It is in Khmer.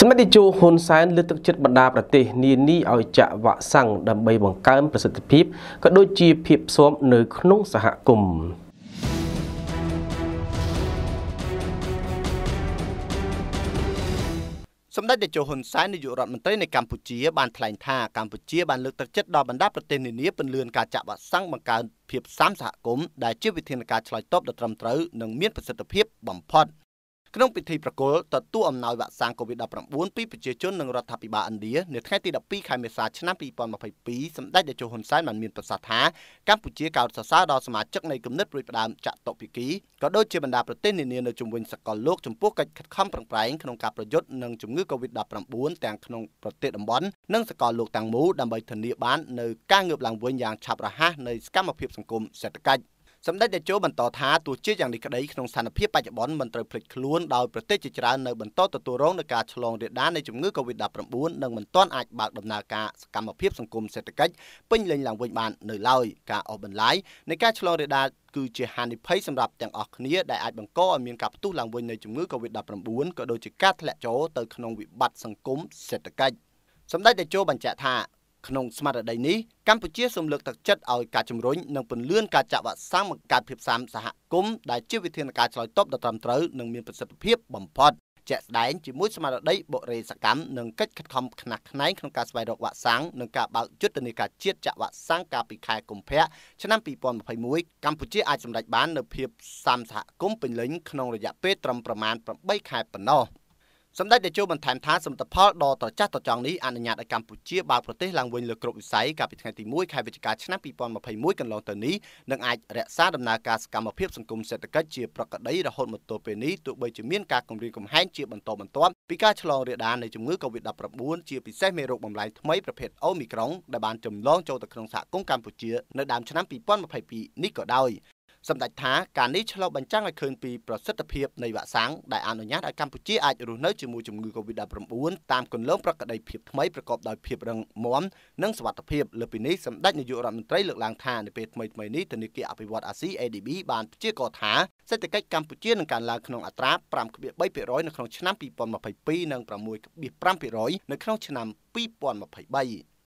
សមិទ្ធិជូហ៊ុនសែនលើកទឹកចិត្តបណ្ដាប្រទេស នានាឲ្យចាក់វ៉ាក់សាំងដើម្បីបង្កើនប្រសិទ្ធភាពក៏ដូចជាភាពស៊ាំនៅ ក្នុងសហគមន៍សម្ដេចតេជោហ៊ុនសែននាយករដ្ឋមន្ត្រីនៃកម្ពុជាបានថ្លែងថាកម្ពុជាបានលើកទឹកចិត្តដល់បណ្ដាប្រទេសនានាពន្លឿនការចាក់វ៉ាក់សាំងបង្កើនភាពស៊ាំសហគមន៍ដែលជាវិធានការឆ្លើយតបដ៏ត្រឹមត្រូវនិងមានប្រសិទ្ធភាពបំផុតក្នុងពិធីប្រគល់ទទួលអំណោយវ៉ាក់សាំង COVID-19 ពីប្រជាជននិងរដ្ឋាភិបាលឥណ្ឌានៅថ្ងៃទី12ខែមេសាឆ្នាំ2022សម្ដេចតេជោហ៊ុនសែនបានមានប្រសាសន៍ថាកម្ពុជាកោតសរសើរដល់សមាជិកនៃគណិតរួចផ្ដើមចាក់តុភិគីក៏ដូចជាបណ្ដាប្រទេសនានានៅជុំវិញសកលលោកចំពោះកិច្ចខិតខំប្រឹងប្រែងក្នុងការប្រយុទ្ធនឹងជំងឺ COVID-19 ទាំងក្នុងប្រទេសតំបន់និងសកលលោកទាំងមូលដើម្បីធានាបាននូវការងើបឡើងវិញយ៉ាងឆាប់រហ័សនៃសកម្មភាពសង្គមសេដ្ឋកិច្ច។សម្ដេចតេជោបន្តថាទោះជាយ៉ាងនេះក្តីក្នុងស្ថានភាពបច្ចុប្បន្នមិនត្រូវភ្លេចខ្លួនដោយប្រទេសជាច្រើននៅបន្តទទួលរងនឹងការឆ្លងរាលដាលនៃជំងឺ Covid-19 និងមិនទាន់អាចបើកដំណើរការសកម្មភាពសង្គមសេដ្ឋកិច្ចពេញលេញឡើងវិញបាននៅឡើយការអស់បន្លាយនៃការឆ្លងរាលដាលគឺជាហានិភ័យសម្រាប់ទាំងអស់គ្នាដែលអាចបង្កឲ្យមានការផ្ទុះឡើងវិញនៃជំងឺ Covid-19 ក៏ដូចជាការធ្លាក់ចូលទៅក្នុងវិបត្តិសង្គមសេដ្ឋកិច្ចសម្ដេចតេជោបញ្ជាក់ថាក្នុងស្មារតីនេះកម្ពុជាសូមលើកទឹកចិត្តឲ្យការជំរុញនិងពន្លឿនការចាក់វ៉ាក់សាំងបង្កើតភាពស៊ាំសហគមន៍ដែលជាវិធានការឆ្លើយតបដ៏ត្រឹមត្រូវនិងមានប្រសិទ្ធភាពបំផុតជាក់ស្ដែងជាមួយស្មារតីបុរេសកម្មនិងកិច្ចខិតខំខ្នះខ្នែងក្នុងការស្វែងរកវ៉ាក់សាំងនិងការបើកយុទ្ធនាការជាតិចាក់វ៉ាក់សាំងកាលពីខែកុម្ភៈឆ្នាំ2021កម្ពុជាអាចសម្រេចបាននូវភាពស៊ាំសហគមន៍ពេញលេញក្នុងរយៈពេលត្រឹមប្រមាណ8ខែប៉ុណ្ណោះ។សម្ដេចតេជោបន្ថែមថាសមិទ្ធផលដ៏ត្រចះត្រចង់នេះអនុញ្ញាតឲ្យកម្ពុជាបើកប្រទេសឡើងវិញលើគ្រប់វិស័យកាលពីថ្ងៃទី1ខែវិច្ឆិកាឆ្នាំ2021កន្លងទៅនេះនឹងអាចរក្សាដំណើរការសកម្មភាពសង្គមសេដ្ឋកិច្ចជាប្រក្រតី រហូតមកទល់ពេលនេះទោះបីជាមានការគំរាមកំហែងជា បន្តបន្ទាប់ពីការឆ្លងរាលដាលនៃជំងឺ Covid-19 ជាពិសេសមេរោគបំលែងថ្មីប្រភេទ Omicron ដែលបានចម្លងចូលទៅក្នុងសហគមន៍កម្ពុជា នៅដើមឆ្នាំ2022នេះក៏ដោយសម្ដេចថាការនេះឆ្លុះបញ្ចាំងឲ្យឃើញពីប្រសិទ្ធភាពនៃវ៉ាក់សាំងដែលអនុញ្ញាតឲ្យកម្ពុជាអាចរស់នៅជាមួយជំងឺ Covid-19 តាមគន្លងប្រកដីភាពថ្មីប្រកបដោយភាពរឹងមាំនិងសុវត្ថិភាពលើពីនេះសម្ដេចនាយករដ្ឋមន្ត្រីលើកឡើងថានៅពេលថ្មីថ្មីនេះធនាគារអភិវឌ្ឍអាស៊ី ADB បានព្យាករណ៍ថាសេដ្ឋកិច្ចកម្ពុជានឹងកើនឡើងក្នុងអត្រា5.3%នៅក្នុង ឆ្នាំ2022និង6.5%នៅក្នុងឆ្នាំ2023